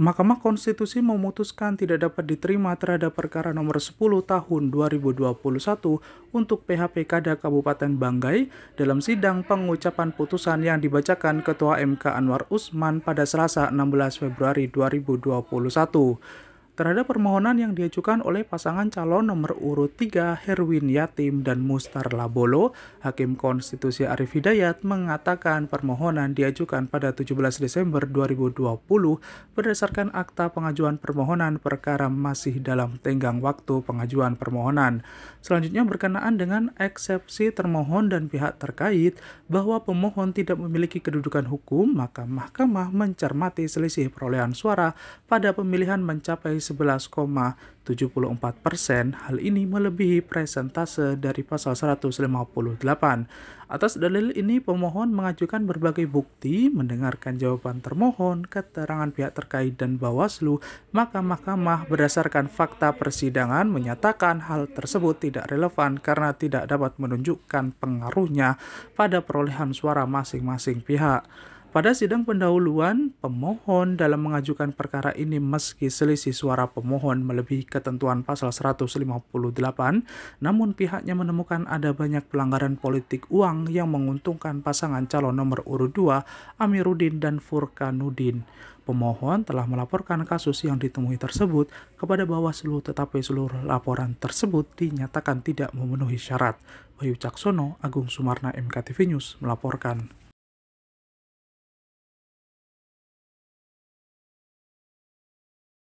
Mahkamah Konstitusi memutuskan tidak dapat diterima terhadap perkara nomor 10 tahun 2021 untuk PHP da Kabupaten Banggai dalam sidang pengucapan putusan yang dibacakan Ketua MK Anwar Usman pada Selasa 16 Februari 2021 terhadap permohonan yang diajukan oleh pasangan calon nomor urut 3 Herwin Yatim dan Mustar Labolo, Hakim Konstitusi Arif Hidayat mengatakan permohonan diajukan pada 17 Desember 2020 berdasarkan akta pengajuan permohonan perkara masih dalam tenggang waktu pengajuan permohonan. Selanjutnya berkenaan dengan eksepsi termohon dan pihak terkait bahwa pemohon tidak memiliki kedudukan hukum, maka mahkamah mencermati selisih perolehan suara pada pemilihan mencapai 11,74 persen, hal ini melebihi presentase dari pasal 158. Atas dalil ini, pemohon mengajukan berbagai bukti, mendengarkan jawaban termohon, keterangan pihak terkait dan bawaslu, maka mahkamah berdasarkan fakta persidangan menyatakan hal tersebut tidak relevan karena tidak dapat menunjukkan pengaruhnya pada perolehan suara masing-masing pihak. Pada sidang pendahuluan, pemohon dalam mengajukan perkara ini meski selisih suara pemohon melebihi ketentuan pasal 158, namun pihaknya menemukan ada banyak pelanggaran politik uang yang menguntungkan pasangan calon nomor urut 2 Amiruddin dan Furkanuddin. Pemohon telah melaporkan kasus yang ditemui tersebut kepada Bawaslu tetapi seluruh laporan tersebut dinyatakan tidak memenuhi syarat. Bayu Caksono, Agung Sumarna MKTV News melaporkan.